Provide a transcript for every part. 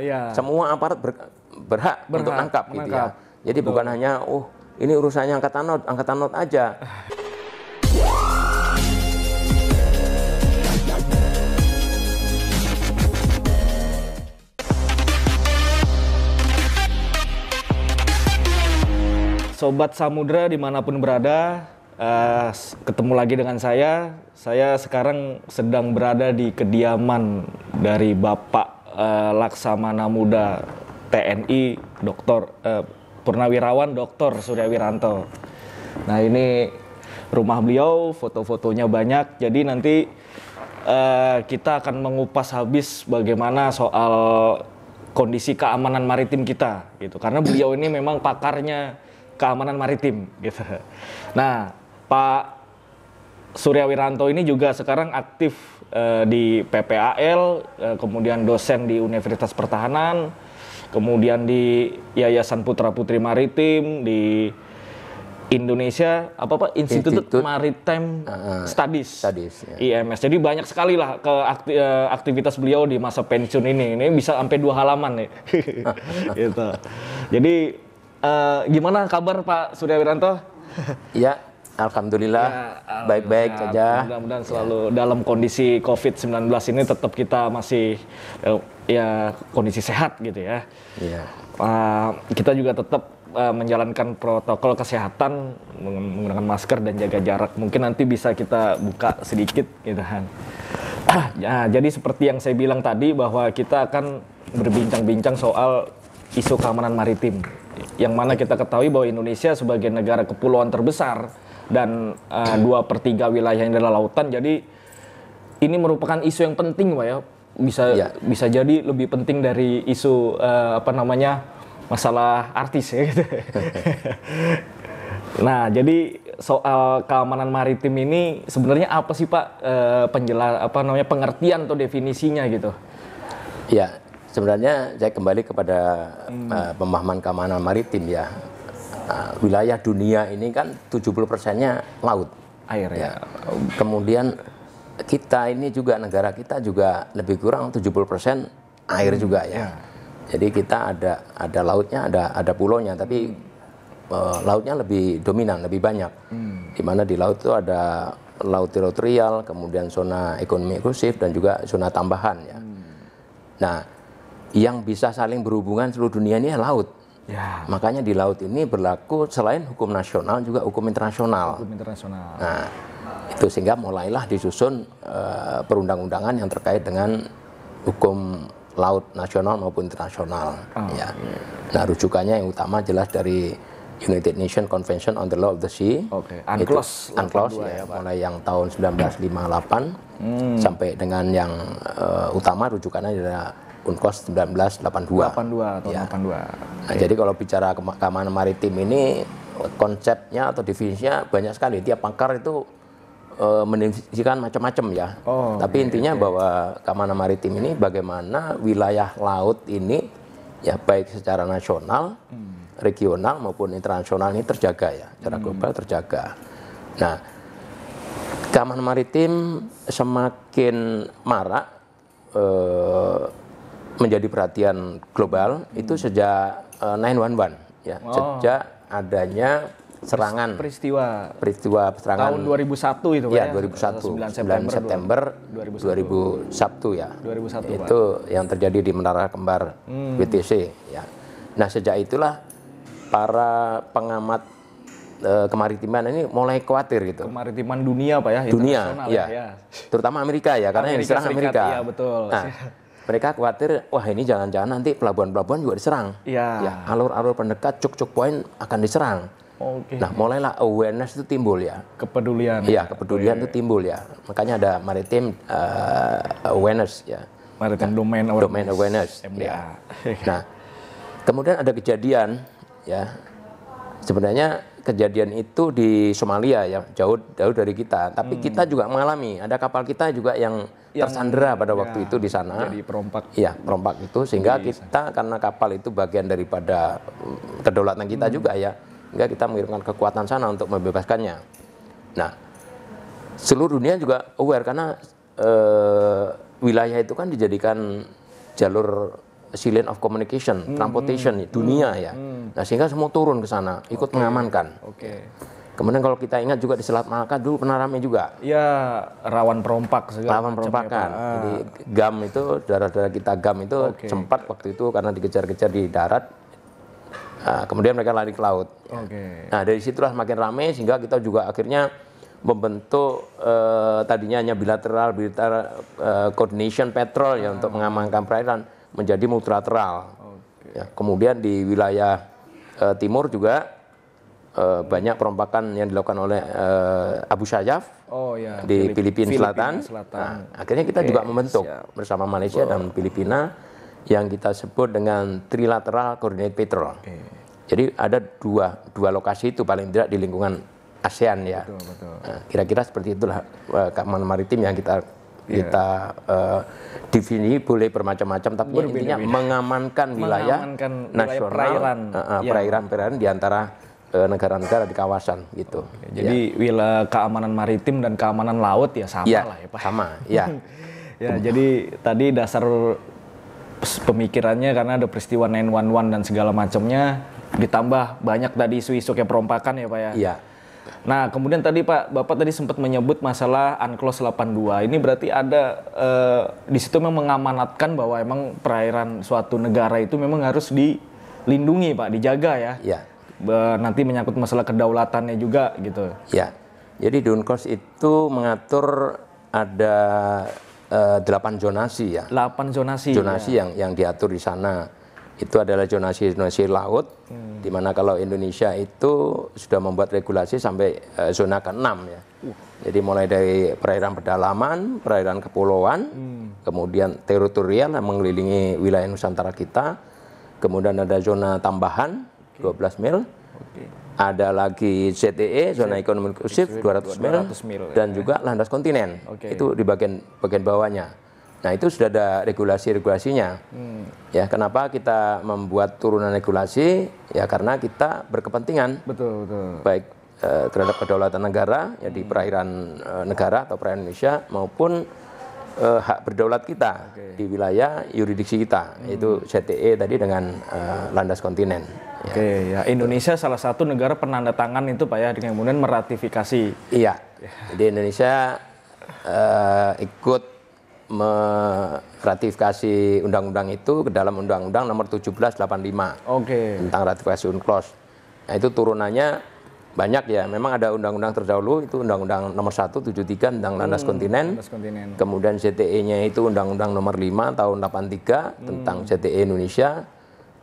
Ya. Semua aparat ber, berhak, berhak untuk nangkap, gitu ya. Jadi Betul. bukan hanya oh ini urusannya angkatan laut, angkatan laut aja. Sobat Samudra dimanapun berada, uh, ketemu lagi dengan saya. Saya sekarang sedang berada di kediaman dari Bapak Eh, laksamana muda TNI Dr. Uh, eh, Purnawirawan Dr. Surya Wiranto. Nah, ini rumah beliau, foto-fotonya banyak. Jadi nanti uh, kita akan mengupas habis bagaimana soal kondisi keamanan maritim kita gitu. Karena beliau ini memang pakarnya keamanan maritim gitu. Nah, Pak Surya Wiranto ini juga sekarang aktif uh, di PPAL, uh, eh, kemudian dosen di Universitas Pertahanan, kemudian di Yayasan Putra Putri Maritim di Indonesia apa pak Institut, Institut Maritime uh, Studies, Studies ya. IMS. Jadi banyak sekali lah ke akti, aktivitas beliau di masa pensiun ini. Ini bisa sampai dua halaman nih. gitu. Jadi uh, gimana kabar Pak Surya Wiranto? ya, Ya, alhamdulillah baik-baik ya, saja. Mudah-mudahan selalu ya. dalam kondisi COVID-19 ini tetap kita masih eh, ya kondisi sehat gitu ya. ya. Uh, kita juga tetap uh, menjalankan protokol kesehatan menggunakan masker dan jaga jarak. Mungkin nanti bisa kita buka sedikit gitu kan. Ya, jadi seperti yang saya bilang tadi bahwa kita akan berbincang-bincang soal isu keamanan maritim yang mana kita ketahui bahwa Indonesia sebagai negara kepulauan terbesar dan uh, dua per tiga wilayah yang adalah lautan. Jadi ini merupakan isu yang penting, Pak ya. Bisa ya. bisa jadi lebih penting dari isu uh, apa namanya masalah artis ya. Gitu. nah, jadi soal keamanan maritim ini sebenarnya apa sih Pak uh, eh, penjelas apa namanya pengertian atau definisinya gitu? Ya, sebenarnya saya kembali kepada hmm. uh, pemahaman keamanan maritim ya uh, wilayah dunia ini kan 70 persennya laut. Air ya. ya. Kemudian kita ini juga negara kita juga lebih kurang 70 persen air hmm, juga ya. ya. Jadi kita ada ada lautnya, ada ada pulaunya, tapi uh, lautnya lebih dominan, lebih banyak. Hmm. Di mana di laut itu ada laut teritorial, kemudian zona ekonomi eksklusif dan juga zona tambahan ya. Hmm. Nah, yang bisa saling berhubungan seluruh dunia ini ya laut. Ya. Makanya di laut ini berlaku selain hukum nasional juga hukum internasional. Hukum internasional. Nah, itu sehingga mulailah disusun uh, perundang-undangan yang terkait dengan hukum laut nasional maupun internasional. Oh. Ya. Iya. Nah, rujukannya yang utama jelas dari United Nations Convention on the Law of the Sea. Oke. Okay. UNCLOS. UNCLOS ya, ya mulai yang tahun 1958 hmm. sampai dengan yang uh, utama rujukannya adalah Unkos 1982. 82 tahun ya. 82. Nah, jadi kalau bicara keamanan maritim ini konsepnya atau definisinya banyak sekali. Tiap pangkar itu e, mendefinisikan macam-macam ya. Oh, Tapi okay, intinya okay. bahwa keamanan maritim ini bagaimana wilayah laut ini ya baik secara nasional, hmm. regional maupun internasional ini terjaga ya, secara hmm. global terjaga. Nah, keamanan maritim semakin marak eh, menjadi perhatian global hmm. itu sejak uh, eh, 911 ya, oh. sejak adanya serangan peristiwa peristiwa serangan tahun 2001 itu kan ya, ya 2001 9 September, 9 September 2001. 2001 ya 2001 itu Pak. yang terjadi di Menara Kembar hmm. BTC ya nah sejak itulah para pengamat eh, kemaritiman ini mulai khawatir gitu kemaritiman dunia Pak ya dunia ya, ya terutama Amerika ya karena Amerika yang diserang Amerika ya betul nah, mereka khawatir wah ini jangan-jangan nanti pelabuhan-pelabuhan juga diserang. Iya. Ya, alur-alur pendekat cuk-cuk poin akan diserang. Nah, mulailah awareness itu timbul ya. Kepedulian. Iya, kepedulian itu timbul ya. Makanya ada maritim uh, eh, awareness ya. Maritim nah, domain awareness. Domain awareness. Ya. nah, kemudian ada kejadian ya. Sebenarnya kejadian itu di Somalia ya, jauh jauh dari kita, tapi hmm. kita juga mengalami. Ada kapal kita juga yang tersandera pada ya, waktu itu di sana. Jadi perompak. Iya, perompak itu sehingga di, iya, iya, iya. kita karena kapal itu bagian daripada mm, kedaulatan kita hmm. juga ya. Sehingga kita mengirimkan kekuatan sana untuk membebaskannya. Nah, seluruh dunia juga aware karena eh, wilayah itu kan dijadikan jalur silent of communication, hmm, transportation hmm, dunia hmm, ya. Hmm. Nah, sehingga semua turun ke sana ikut okay, mengamankan. Oke. Okay. Kemudian kalau kita ingat juga di Selat Malaka dulu pernah ramai juga. Ya, rawan perompak. Rawan perompakan. Ya, Jadi ah. gam itu, darah-darah kita gam itu okay. sempat waktu itu karena dikejar-kejar di darat. Nah, kemudian mereka lari ke laut. Okay. Nah, dari situlah makin ramai sehingga kita juga akhirnya membentuk eh, tadinya hanya bilateral, bilateral eh, coordination patrol ya untuk ah. mengamankan perairan menjadi multilateral. Okay. Ya, kemudian di wilayah eh, timur juga uh, banyak perompakan yang dilakukan oleh uh, Abu Sayyaf oh, ya. di Filipina, Filipina Selatan. Selatan. Nah, akhirnya kita okay. juga membentuk Siap. bersama Malaysia oh. dan Filipina yang kita sebut dengan Trilateral Coordinate Patrol. Okay. Jadi ada dua dua lokasi itu paling tidak di lingkungan ASEAN ya. Betul, betul. Nah, kira-kira seperti itulah uh, keamanan maritim yang kita yeah. kita uh, definisi boleh bermacam-macam tapi Berbeda, intinya mengamankan wilayah mengamankan nasional perairan uh, uh, iya. perairan perairan di antara negara-negara di kawasan gitu. Oke, jadi ya. wilayah keamanan maritim dan keamanan laut ya sama ya, lah ya Pak. Sama, ya. ya, jadi tadi dasar pemikirannya karena ada peristiwa 911 dan segala macamnya ditambah banyak tadi isu-isu kayak perompakan ya Pak ya. Iya. Nah, kemudian tadi Pak, Bapak tadi sempat menyebut masalah UNCLOS 82. Ini berarti ada eh, di situ memang mengamanatkan bahwa emang perairan suatu negara itu memang harus dilindungi Pak, dijaga ya. Iya nanti menyangkut masalah kedaulatannya juga gitu. Ya. Jadi Dunkos itu mengatur ada eh, delapan zonasi ya. Delapan zonasi. Zonasi ya. yang yang diatur di sana itu adalah zonasi-zonasi laut, hmm. di mana kalau Indonesia itu sudah membuat regulasi sampai uh, zona ke enam ya. Uh. Jadi mulai dari perairan pedalaman, perairan kepulauan, hmm. kemudian teritorial yang mengelilingi wilayah Nusantara kita, kemudian ada zona tambahan, 12 mil. Okay. Ada lagi ZEE, e, zona e e ekonomi inklusif 200 mil, 200 mil ya. dan ya. juga landas kontinen. Okay. Itu di bagian bagian bawahnya. Nah, itu sudah ada regulasi-regulasinya. Hmm. Ya, kenapa kita membuat turunan regulasi? Ya karena kita berkepentingan. Betul, betul. Baik eh, terhadap kedaulatan negara ya di hmm. perairan eh, negara atau perairan Indonesia maupun uh, hak berdaulat kita okay. di wilayah yuridiksi kita hmm. itu CTE tadi dengan uh, landas kontinen. Oke, okay, ya. ya Indonesia salah satu negara penanda tangan itu Pak ya dengan kemudian meratifikasi. Iya. di Indonesia uh, ikut meratifikasi undang-undang itu ke dalam undang-undang nomor 1785. Oke. Okay. Tentang ratifikasi UNCLOS. Nah, itu turunannya banyak ya, memang ada undang-undang terdahulu itu undang-undang nomor 1 73 tentang landas hmm, kontinen. kontinen. Kemudian CTE-nya itu undang-undang nomor 5 tahun 83 hmm. tentang CTE Indonesia.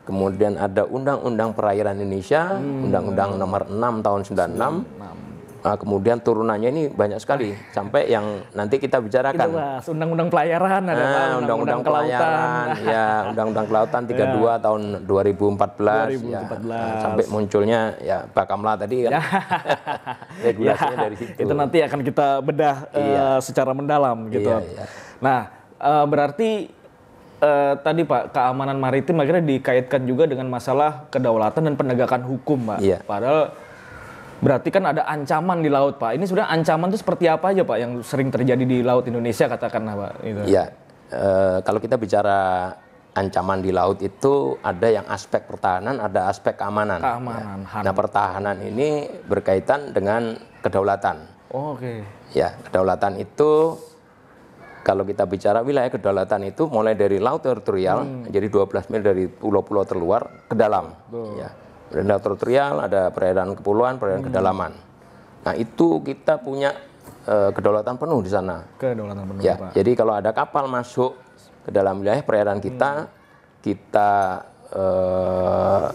Kemudian ada undang-undang perairan Indonesia, hmm. undang-undang hmm. nomor 6 tahun 96. 96. Nah, kemudian turunannya ini banyak sekali sampai yang nanti kita bicarakan. Itu undang-undang pelayaran ada nah, undang-undang, kelautan. ya, undang-undang kelautan 32 ya. tahun 2014, 2014. Ya, ah, sampai munculnya ya Bakamla tadi kan. Ya. Regulasinya ya. dari situ. Itu nanti akan kita bedah eh, iya. uh, secara mendalam iya, gitu. Iya, iya. Nah, uh, berarti uh, tadi Pak, keamanan maritim akhirnya dikaitkan juga dengan masalah kedaulatan dan penegakan hukum, Pak. Iya. Padahal Berarti kan ada ancaman di laut, Pak. Ini sudah ancaman itu seperti apa aja, Pak, yang sering terjadi di laut Indonesia katakanlah, Pak. Gitu. Ya, e, kalau kita bicara ancaman di laut itu ada yang aspek pertahanan, ada aspek keamanan. Keamanan. Ya. Nah, pertahanan ini berkaitan dengan kedaulatan. Oh, Oke. Okay. Ya, kedaulatan itu kalau kita bicara wilayah kedaulatan itu mulai dari laut teritorial, hmm. jadi 12 mil dari pulau-pulau terluar ke dalam. Ya peredaran teritorial, ada perairan kepulauan, perairan hmm. kedalaman. Nah, itu kita punya uh, kedaulatan penuh di sana. Kedaulatan penuh, ya. Pak. Jadi kalau ada kapal masuk ke dalam wilayah perairan kita, hmm. kita uh,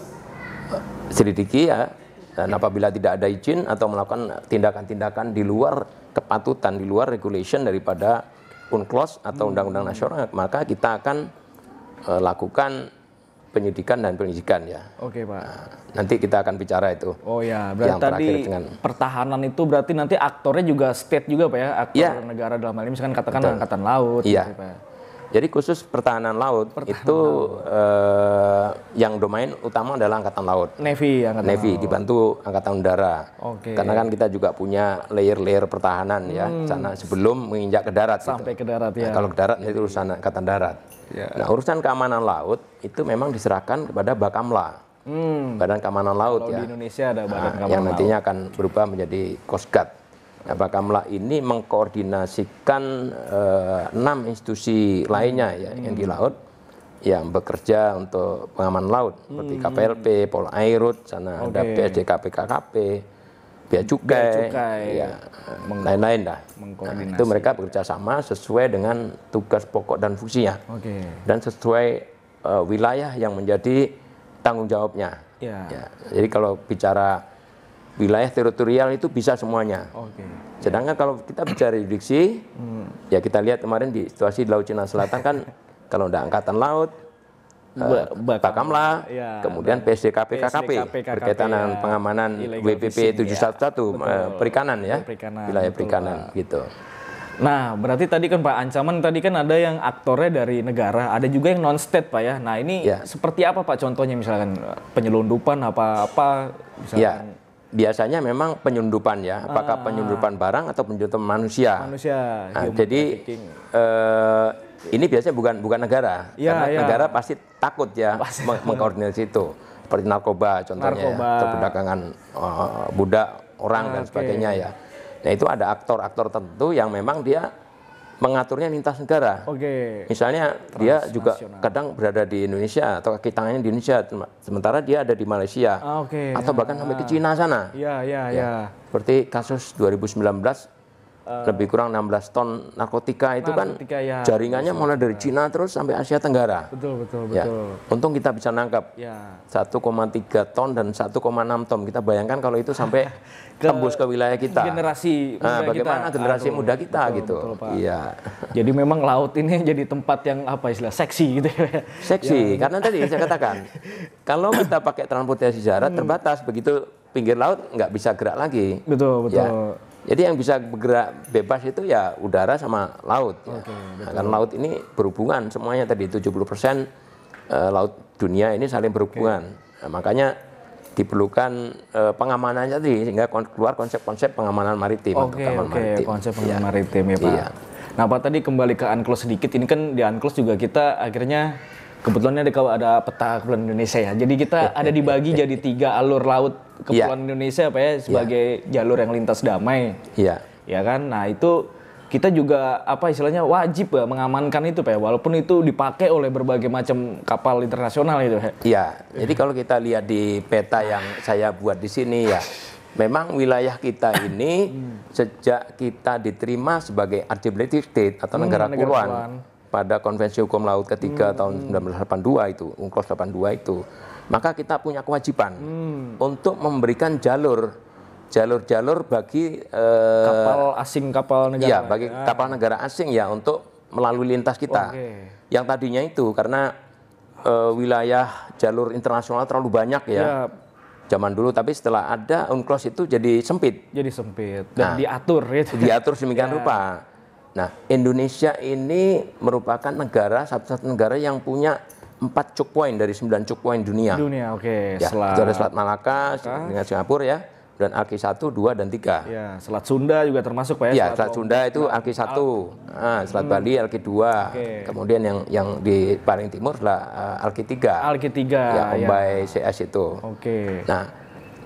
selidiki ya. Dan ya. apabila tidak ada izin atau melakukan tindakan-tindakan di luar kepatutan, di luar regulation daripada UNCLOS atau hmm. Undang-Undang Nasional, maka kita akan uh, lakukan penyidikan dan penyidikan ya. Oke pak. Nah, nanti kita akan bicara itu. Oh ya, berarti yang tadi dengan... pertahanan itu berarti nanti aktornya juga state juga pak ya, aktor ya. negara dalam hal ini misalkan katakan Betul. angkatan laut. Iya. Gitu, jadi khusus pertahanan laut pertahanan itu laut. Uh, yang domain utama adalah angkatan laut. Navy, angkatan Navy laut. dibantu angkatan udara. Oke. Okay. Karena kan kita juga punya layer-layer pertahanan ya, hmm. sana sebelum menginjak ke darat. Gitu. Sampai gitu. ke darat nah, ya. Nah, kalau ke darat itu urusan angkatan darat. Ya. Nah urusan keamanan laut itu memang diserahkan kepada Bakamla. Hmm. Badan Keamanan Laut kalau ya. Di Indonesia ada Badan nah, Keamanan Yang nantinya laut. akan berubah menjadi Coast Guard. Nah, Bakamla ini mengkoordinasikan eh, enam institusi lainnya hmm. ya hmm. yang di laut yang bekerja untuk pengaman laut hmm. seperti KPLP, Polairut, sana okay. ada PSDK KKP, Bia Cukai, Cukai ya lain-lain dah. Nah, itu mereka bekerja sama sesuai dengan tugas pokok dan fungsinya. Okay. Dan sesuai uh, wilayah yang menjadi tanggung jawabnya. Yeah. Ya. Jadi kalau bicara wilayah teritorial itu bisa semuanya. Okay. Sedangkan kalau kita bicara yudiksi, hmm. ya kita lihat kemarin di situasi di Laut Cina Selatan kan kalau ada angkatan laut, eh, ba uh, Bakamla, ya, kemudian PSDKP KKP berkaitan ya. dengan ya, pengamanan WPP 711 ya. Betul. Eh, perikanan ya, perikanan, wilayah betul, perikanan Pak. gitu. Nah, berarti tadi kan Pak ancaman tadi kan ada yang aktornya dari negara, ada juga yang non state Pak ya. Nah, ini ya. seperti apa Pak contohnya misalkan eh, penyelundupan apa-apa misalkan ya biasanya memang penyundupan ya, apakah ah. penyundupan barang atau penyundupan manusia. Manusia. Nah, jadi eh, ini biasanya bukan bukan negara, ya, karena ya. negara pasti takut ya Meng mengkoordinasi itu. Seperti narkoba contohnya, ya, narkoba. Ya, perdagangan uh, budak orang ah, dan okay. sebagainya ya. Nah itu ada aktor-aktor tertentu yang memang dia mengaturnya lintas negara. Oke. Okay. Misalnya dia juga kadang berada di Indonesia atau kaki tangannya di Indonesia, sementara dia ada di Malaysia. Ah, Oke. Okay. Atau ya. bahkan sampai ke ah. Cina sana. Iya, iya, ya, iya. Ya. Seperti kasus 2019 lebih kurang 16 ton narkotika itu kan narkotika, kan ya, jaringannya betul, mulai dari ya. Cina terus sampai Asia Tenggara. Betul betul ya. Untung kita bisa nangkap ya. 1,3 ton dan 1,6 ton. Kita bayangkan kalau itu sampai ke tembus ke wilayah kita. Generasi nah, bagaimana kita. generasi Aduh, muda kita betul, gitu. Iya. Jadi memang laut ini jadi tempat yang apa istilah seksi gitu ya. Seksi ya. karena tadi saya katakan kalau kita pakai transportasi darat hmm. terbatas begitu pinggir laut nggak bisa gerak lagi. Betul ya. betul. Ya jadi yang bisa bergerak bebas itu ya udara sama laut. Ya. Okay, nah, betul. Karena laut ini berhubungan semuanya tadi 70% persen eh, laut dunia ini saling berhubungan. Okay. Nah, makanya diperlukan uh, pengamanan tadi sehingga keluar konsep-konsep pengamanan maritim okay, oke okay, maritim. konsep iya. pengamanan ya. maritim ya Pak. Iya. Nah Pak tadi kembali ke UNCLOS sedikit, ini kan di UNCLOS juga kita akhirnya kebetulan ada, ada peta kepulauan Indonesia ya, jadi kita iya. ada dibagi jadi tiga alur laut kepulauan yeah. Indonesia apa ya iya. sebagai yeah. jalur yang lintas damai. Iya. Ya kan? Nah, itu kita juga apa istilahnya wajib ya mengamankan itu Pak ya. walaupun itu dipakai oleh berbagai macam kapal internasional itu ya Iya. Jadi kalau kita lihat di peta yang saya buat di sini ya memang wilayah kita ini hmm. sejak kita diterima sebagai archipelagic state atau negara, hmm, negara pada konvensi hukum laut ketiga hmm. tahun 1982 itu UNCLOS 82 itu maka kita punya kewajiban hmm. untuk memberikan jalur jalur-jalur bagi eh, kapal asing kapal negara ya bagi ya. kapal negara asing ya untuk melalui lintas kita okay. yang tadinya itu karena eh, wilayah jalur internasional terlalu banyak ya, ya zaman dulu tapi setelah ada unclos itu jadi sempit jadi sempit dan nah, diatur ya diatur demikian ya. rupa nah Indonesia ini merupakan negara satu satu negara yang punya 4 choke point dari 9 choke point dunia. Dunia, oke. Okay. Ya, Selat. Itu Selat Malaka Selat. dengan Singapura ya. Dan Aki 1, 2, dan 3. Ya, Selat Sunda juga termasuk Pak ya? Iya, Selat, Selat Sunda itu Aki 1, Al nah, Selat hmm. Bali Alki 2. Okay. Kemudian yang yang di paling timur adalah uh, eh, Alki 3. Alki 3. Ya, Ombai ya. CS itu. Oke. Okay. Nah,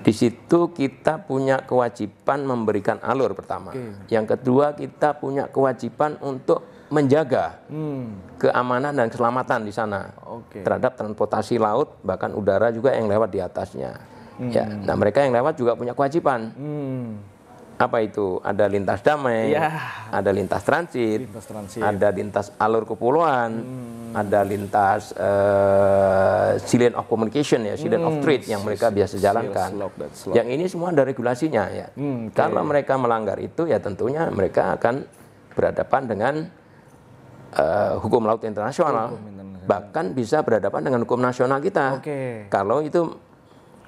di situ kita punya kewajiban memberikan alur pertama. Okay. Yang kedua kita punya kewajiban untuk menjaga hmm. keamanan dan keselamatan di sana okay. terhadap transportasi laut bahkan udara juga yang lewat di atasnya. Hmm. Ya, nah mereka yang lewat juga punya kewajiban. Hmm. Apa itu? Ada lintas damai, ya. ada lintas transit, lintas transit, ada lintas alur kepulauan, hmm. ada lintas uh, eh, silent of communication ya, silent hmm. of trade yang mereka biasa jalankan. Yang ini semua ada regulasinya ya. Hmm, okay. Kalau mereka melanggar itu ya tentunya mereka akan berhadapan dengan uh, hukum laut internasional, hukum internasional, bahkan bisa berhadapan dengan hukum nasional kita. Okay. Kalau itu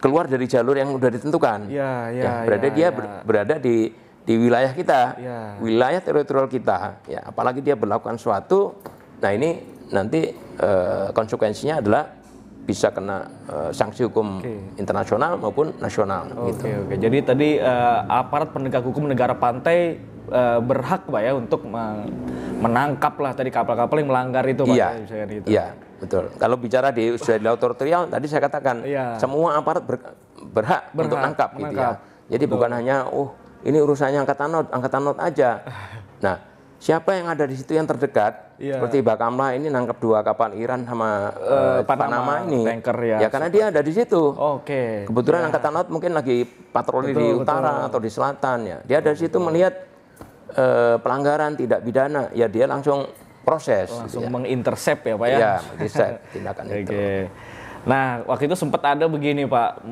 keluar dari jalur yang sudah ditentukan, ya, ya, ya berada ya, dia ya. berada di di wilayah kita, ya. wilayah teritorial kita. Ya, apalagi dia melakukan suatu, nah ini nanti uh, konsekuensinya adalah bisa kena uh, sanksi hukum okay. internasional maupun nasional. Oke, okay, gitu. oke. Okay. Jadi tadi uh, aparat penegak hukum negara pantai Eh, berhak pak ya untuk menangkap lah tadi kapal-kapal yang melanggar itu pak. Iya. Ya, gitu. Iya. Betul. Kalau bicara di laut territorial tadi saya katakan iya. semua aparat ber, berhak, berhak untuk menangkap, gitu ya. Jadi Betul. bukan hanya oh ini urusannya angkatan laut, angkatan laut aja. Nah, siapa yang ada di situ yang terdekat? Yeah. Seperti Bakamla ini nangkap dua kapal Iran sama uh, Panama, Panama ini. Tanker ya. Ya karena dia ada di situ. Oke. Okay. Kebetulan yeah. angkatan laut mungkin lagi patroli betul, di utara betul. atau di selatan ya. Dia ada di situ melihat eh, pelanggaran tidak pidana ya dia langsung proses langsung gitu ya. mengintersep ya pak ya, ya tindakan okay. itu Nah, waktu itu sempat ada begini Pak,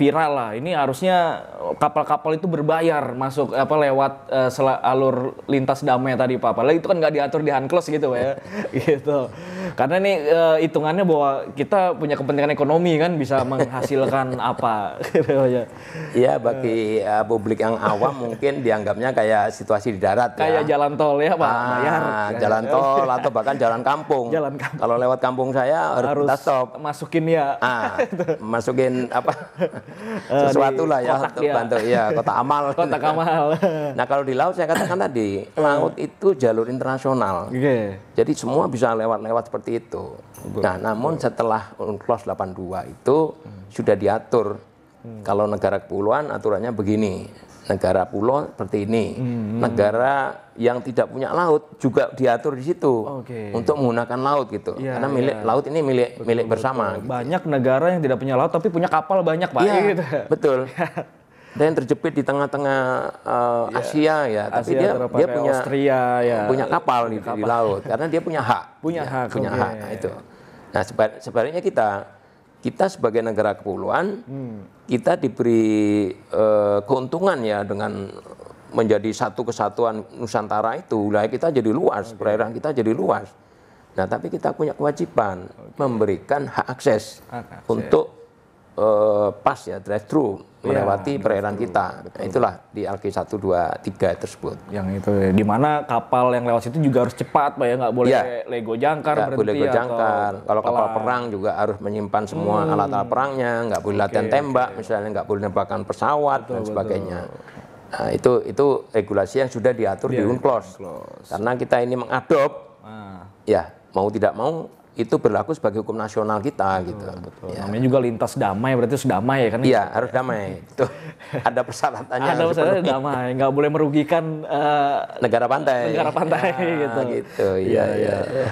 viral lah. Ini harusnya kapal-kapal itu berbayar masuk apa lewat uh, alur lintas damai tadi Pak. Padahal itu kan nggak diatur di unclos gitu Pak ya. gitu. Karena ini uh, hitungannya bahwa kita punya kepentingan ekonomi kan bisa menghasilkan apa gitu ya. Iya, bagi uh, publik yang awam mungkin dianggapnya kayak situasi di darat ya. kayak ya. jalan tol ya Pak, ah, bayar. Jalan tol atau bahkan jalan kampung. Jalan kampung. Kalau lewat kampung saya harus, harus stop. Masukin masukin ya. Ah, masukin apa? Eh, Sesuatu lah ya untuk dia. bantu ya kota amal. Kotak amal. nah kalau di laut saya katakan tadi eh. laut itu jalur internasional. Okay. Jadi semua bisa lewat-lewat seperti itu. Betul. Nah namun Betul. setelah UNCLOS 82 itu hmm. sudah diatur hmm. kalau negara kepulauan aturannya begini negara pulau seperti ini, hmm. negara yang tidak punya laut juga diatur di situ okay. untuk menggunakan laut gitu. Ya, Karena iya. milik ya. laut ini milik betul, milik bersama. Betul. Gitu. Banyak negara yang tidak punya laut tapi punya kapal banyak pak. Iya, gitu. Betul. dan yang terjepit di tengah-tengah uh, eh, yeah. Asia ya tapi Asia dia dia punya Austria ya punya kapal gitu di, di laut karena dia punya hak punya ya, hak punya okay. hak nah, itu nah sebaliknya kita kita sebagai negara kepulauan hmm. kita diberi uh, keuntungan ya dengan menjadi satu kesatuan Nusantara itu wilayah kita jadi luas okay. perairan kita jadi luas nah tapi kita punya kewajiban okay. memberikan hak akses, hak akses. untuk uh, pas ya drive thru iya, melewati ya, perairan betul, kita. Betul. Itulah di LK 123 tersebut. Yang itu ya. di mana kapal yang lewat situ juga harus cepat, Pak ya nggak boleh ya. lego jangkar nggak boleh lego jangkar. Kalau kapal perang juga harus menyimpan semua alat hmm. alat-alat perangnya, nggak boleh okay, latihan tembak, okay. misalnya nggak boleh nembakan pesawat betul, dan sebagainya. Betul. Nah, itu itu regulasi yang sudah diatur ya, di UNCLOS. UNCLOS. Karena kita ini mengadop, ah. ya mau tidak mau itu berlaku sebagai hukum nasional kita betul, gitu. Betul. Ya. Namanya juga lintas damai berarti harus damai ya kan? Iya harus damai. itu ada persyaratannya. Ada persyaratannya damai, nggak boleh merugikan uh, negara pantai. Negara pantai ya, gitu. Gitu. Iya iya. Ya.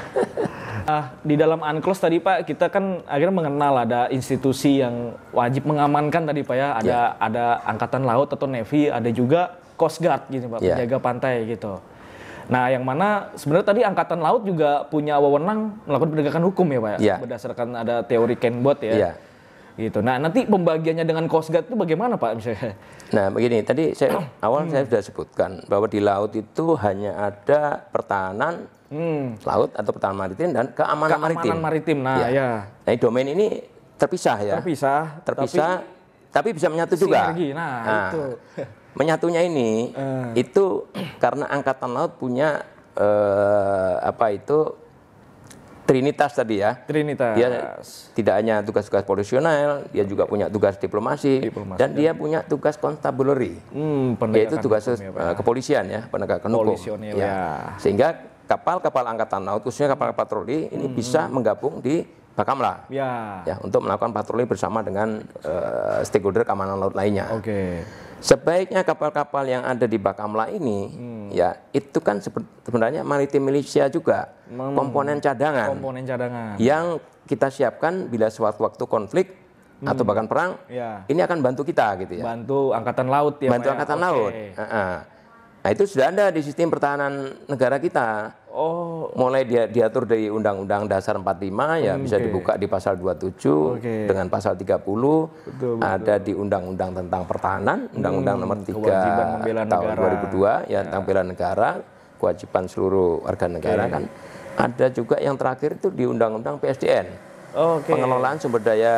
di dalam UNCLOS tadi Pak, kita kan akhirnya mengenal ada institusi yang wajib mengamankan tadi Pak ya, ada ya. ada angkatan laut atau navy, ada juga Coast Guard gitu Pak, ya. penjaga pantai gitu. Nah, yang mana sebenarnya tadi Angkatan Laut juga punya wewenang melakukan penegakan hukum ya, Pak ya? Yeah. Berdasarkan ada teori Kenbot ya. Yeah. Gitu. Nah, nanti pembagiannya dengan Coast Guard itu bagaimana, Pak misalnya? Nah, begini, tadi saya hmm. awal hmm. saya sudah sebutkan bahwa di laut itu hanya ada pertahanan hmm. laut atau pertahanan maritim dan keamanan, keamanan maritim. maritim. Nah, ya. ya. Nah, domain ini terpisah ya. Terpisah. Terpisah, tapi, tapi bisa menyatu sinergi. juga. Nah, nah, itu. menyatunya ini uh. itu karena angkatan laut punya eh, apa itu Trinitas tadi ya. Trinitas. Dia tidak hanya tugas-tugas polisional, dia juga iya. punya tugas diplomasi, diplomasi dan, dan dia ya. punya tugas constabulary. Hmm, yaitu tugas ya, kepolisian ya, penegak hukum. Ya. ya. Sehingga kapal-kapal angkatan laut khususnya kapal patroli ini hmm. bisa menggabung di Bakamla ya. ya untuk melakukan patroli bersama dengan uh, stakeholder keamanan laut lainnya. Oke. Okay. Sebaiknya kapal-kapal yang ada di Bakamla ini, hmm. ya itu kan sebenarnya maritim milisia juga, hmm. komponen cadangan, komponen cadangan yang kita siapkan bila suatu waktu konflik hmm. atau bahkan perang, ya. ini akan bantu kita gitu ya. Bantu angkatan laut ya. Bantu ya. angkatan okay. laut. Uh -uh. Nah itu sudah ada di sistem pertahanan negara kita. Oh. Mulai dia, diatur dari Undang-Undang Dasar 45 ya okay. Hmm, bisa dibuka di Pasal 27 okay. dengan Pasal 30. Betul, betul. Ada di Undang-Undang tentang Pertahanan, Undang-Undang hmm, Nomor 3 tahun negara. 2002 ya, ya. negara, kewajiban seluruh warga negara okay. kan. Ada juga yang terakhir itu di Undang-Undang PSDN. okay. Pengelolaan sumber daya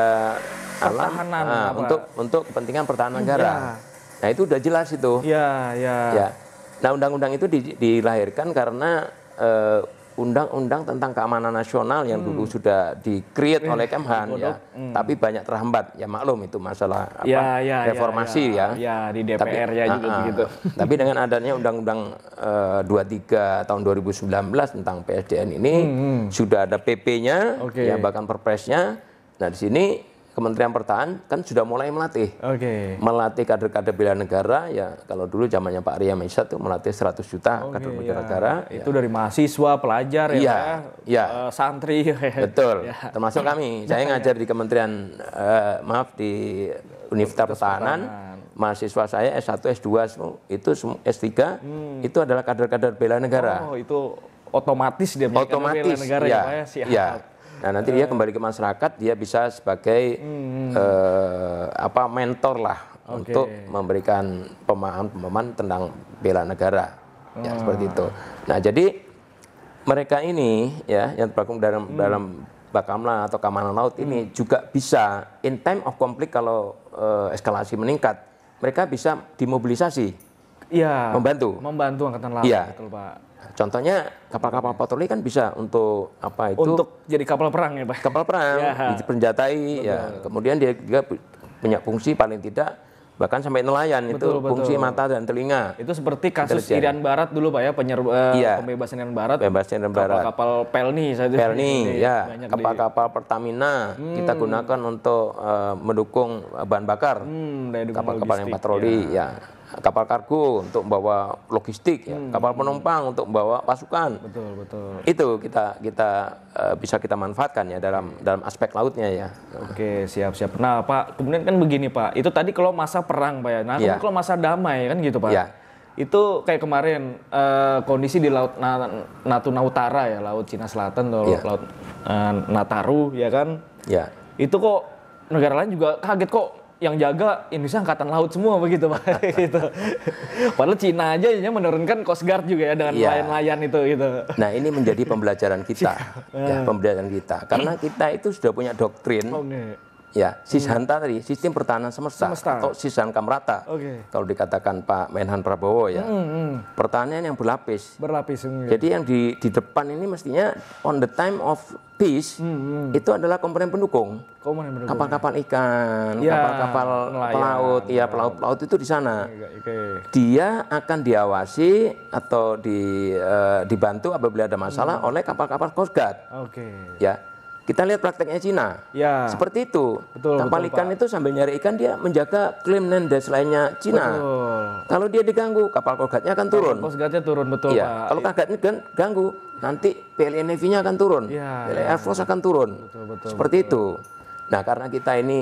alam nah, untuk untuk kepentingan pertahanan hmm, negara. Ya. Nah itu udah jelas itu. Ya, ya. ya Nah, undang-undang itu di, dilahirkan karena eh, undang-undang uh, tentang keamanan nasional yang hmm. dulu sudah di-create eh, oleh Kemhan ya, hmm. tapi banyak terhambat. Ya maklum itu masalah apa ya, ya, ya reformasi ya. Ya, ya di DPR tapi, ya juga uh, begitu. Tapi dengan adanya undang-undang uh, eh, 23 tahun 2019 tentang PSDN ini hmm, hmm. sudah ada PP-nya okay. ya bahkan Perpresnya. Nah, di sini Kementerian Pertahanan kan sudah mulai melatih. Okay. Melatih kader-kader bela negara ya kalau dulu zamannya Pak Ria Mesa tuh melatih 100 juta okay, kader ya. bela ya. negara. Itu dari mahasiswa, pelajar ya, iya, ya, iya. Eh, ya. Uh, santri. Betul. ya. Termasuk kami. Saya ngajar di Kementerian uh, maaf di Universitas Pertahanan. Mahasiswa saya S1, S2 itu S3 hmm. itu adalah kader-kader bela negara. Oh, itu otomatis dia otomatis bela negara ya, iya, ya, ya. Nah nanti dia kembali ke masyarakat, dia bisa sebagai hmm. eh, apa mentor lah okay. untuk memberikan pemahaman-pemahaman tentang bela negara, ya oh. seperti itu. Nah jadi mereka ini ya yang tergabung dalam hmm. dalam Bakamla atau keamanan laut hmm. juga bisa in time of conflict kalau eh, eskalasi meningkat, mereka bisa dimobilisasi. ya, Membantu. Membantu angkatan laut. ya. Betul, Pak. Contohnya kapal-kapal patroli kan bisa untuk apa itu? Untuk jadi kapal perang ya pak. Kapal perang, ya. dipersenjatai, ya. Kemudian dia juga punya fungsi paling tidak bahkan sampai nelayan betul, itu betul. fungsi mata dan telinga. Itu seperti kasus Irian Barat dulu Pak ya, penyer, eh, iya. pembebasan Irian Barat. Pembebasan Irian Barat. Kapal-kapal Pelni saja. Pelni, ya. Kapal-kapal di... Pertamina hmm. kita gunakan untuk uh, mendukung eh, bahan bakar. Hmm, kapal-kapal yang patroli, ya. ya kapal kargo untuk membawa logistik, ya, hmm. kapal penumpang untuk membawa pasukan. Betul betul. Itu kita kita uh, bisa kita manfaatkan ya dalam dalam aspek lautnya ya. Oke siap siap. Nah Pak kemudian kan begini Pak, itu tadi kalau masa perang Pak ya, nah ya. kalau masa damai kan gitu Pak. Ya. Itu kayak kemarin uh, kondisi di laut Na Natuna Utara ya, laut Cina Selatan atau ya. laut uh, Nataru ya kan. Ya. Itu kok negara lain juga kaget kok yang jaga Indonesia angkatan laut semua begitu pak gitu. Padahal Cina aja yang menurunkan Coast Guard juga ya dengan iya. layan-layan itu gitu. Nah ini menjadi pembelajaran kita, iya. ya, pembelajaran kita karena kita itu sudah punya doktrin okay. Ya, sishanta hmm. tadi sistem pertahanan semesta, semesta. atau sishankam rata. Okay. Kalau dikatakan Pak Menhan Prabowo ya. Hmm, hmm. pertanyaan yang berlapis. Berlapis. Hmm, ya. Jadi yang di di depan ini mestinya on the time of peace hmm, hmm. itu adalah komponen pendukung. Kapal-kapal ya. ikan, ya, kapal-kapal ya, pelaut, ya pelaut-pelaut itu di sana. Okay. Dia akan diawasi atau di uh, dibantu apabila ada masalah hmm. oleh kapal-kapal Coast Guard. Oke. Okay. Ya, kita lihat prakteknya Cina. Ya. Seperti itu. Betul, Kapal betul, ikan Pak. itu sambil nyari ikan dia menjaga klaim land lainnya Cina. Kalau dia diganggu, kapal kogatnya akan turun. Kapal kogatnya turun betul ya. Pak. Kalau kan ganggu, nanti PLN PLNV-nya akan turun. Ya, PLN ya. Air Force akan turun. Betul, betul, Seperti betul. itu. Nah, karena kita ini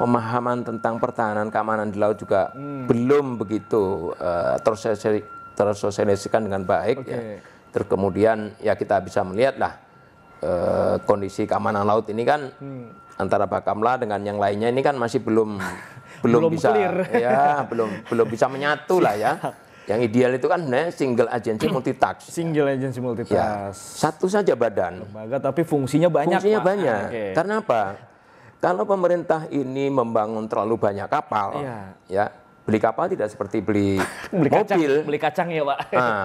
pemahaman tentang pertahanan keamanan di laut juga hmm. belum begitu uh, tersosialisasikan dengan baik okay. ya. Terus kemudian ya kita bisa melihatlah. lah Eh, kondisi keamanan laut ini kan hmm. antara Bakamla dengan yang lainnya ini kan masih belum belum, belum bisa clear. ya belum belum bisa menyatu lah ya. Yang ideal itu kan single agency hmm. multi tax Single agency multi Ya, satu saja badan. Lembaga tapi fungsinya banyak. Fungsinya Pak. banyak. okay. Karena apa? Kalau pemerintah ini membangun terlalu banyak kapal, yeah. ya beli kapal tidak seperti beli, beli mobil. Kacang, beli kacang ya pak. Nah,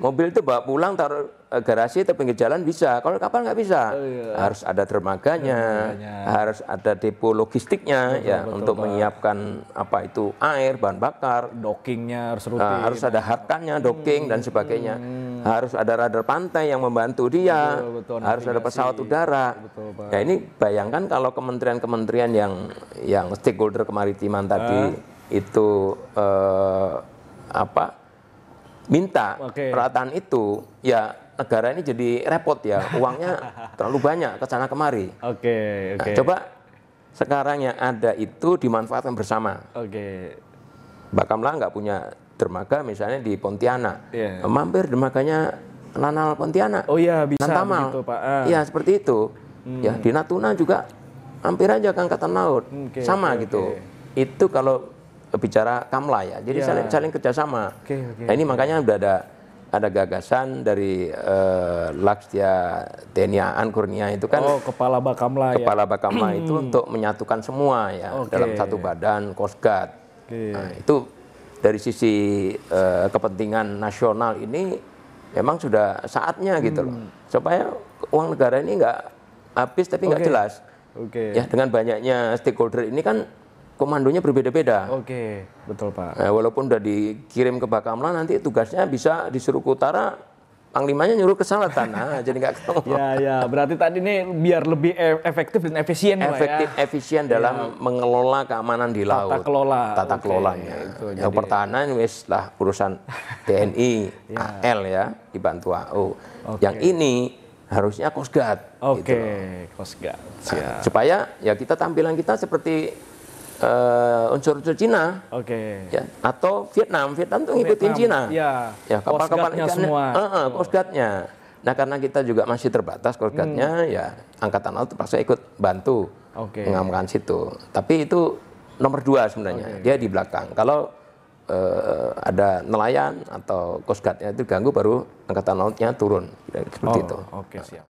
mobil itu bawa pulang taruh eh, garasi atau pinggir jalan bisa. Kalau kapal nggak bisa, oh, iya. harus ada dermaganya, dermaganya, harus ada depo logistiknya betul, ya betul, untuk betul. menyiapkan apa itu air, bahan bakar, dockingnya harus ah, rutin, nah, harus ada harkannya, docking hmm, dan sebagainya. Hmm. Harus ada radar pantai yang membantu dia, betul, harus ada pesawat udara. Betul, ya ini bayangkan kalau kementerian-kementerian yang yang stakeholder kemaritiman tadi. Uh itu eh, apa minta okay. perataan itu ya negara ini jadi repot ya uangnya terlalu banyak ke sana kemari. Oke. Okay, okay. Nah, coba sekarang yang ada itu dimanfaatkan bersama. Oke. Okay. Bakamlah nggak punya dermaga misalnya di Pontianak, yeah. mampir dermaganya Lanal Pontianak. Oh iya bisa Nantamal. Pak. Ah. Iya Ya seperti itu. Hmm. Ya di Natuna juga hampir aja ke Angkatan Laut, okay, sama okay, gitu. Okay. Itu kalau bicara Kamla ya. Jadi yeah. saling saling kerjasama. Okay, okay, nah ini okay. makanya sudah ada ada gagasan dari uh, eh, Laksdia Tenia Ankurnia itu kan oh, kepala Bakamla ya. kepala Bakamla itu hmm. untuk menyatukan semua ya okay. dalam satu badan Kosgat okay. nah, itu dari sisi uh, kepentingan nasional ini memang sudah saatnya hmm. gitu loh hmm. supaya uang negara ini enggak habis tapi enggak okay. jelas okay. ya dengan banyaknya stakeholder ini kan komandonya berbeda-beda. Oke, betul Pak. Nah, walaupun sudah dikirim ke Bakamla, nanti tugasnya bisa disuruh ke utara, panglimanya nyuruh ke selatan. Nah, jadi nggak ketemu. Iya, ya. Berarti tadi ini biar lebih e, efektif dan efisien ya. Efektif, ya. efisien dalam ya. mengelola keamanan di laut. Tata kelola. Tata kelolanya. itu, Yang pertahanan wis lah urusan TNI, ya. AL ya, dibantu AU. Okay. Yang ini harusnya Coast Guard. Gitu Oke, okay. gitu. Guard. Nah, supaya ya kita tampilan kita seperti uh, unsur-unsur Cina. Oke. Okay. Ya, atau Vietnam, Vietnam tuh ngikutin Vietnam, Cina. Iya. Ya, kapal-kapal ikannya semua. Heeh, uh, guard-nya. Nah, karena kita juga masih terbatas hmm. guard-nya, hmm. ya angkatan laut terpaksa ikut bantu okay. mengamankan situ. Tapi itu nomor dua sebenarnya, okay. dia di belakang. Kalau uh, ada nelayan atau guard-nya itu ganggu, baru angkatan lautnya turun seperti oh, itu. Oke, okay, siap.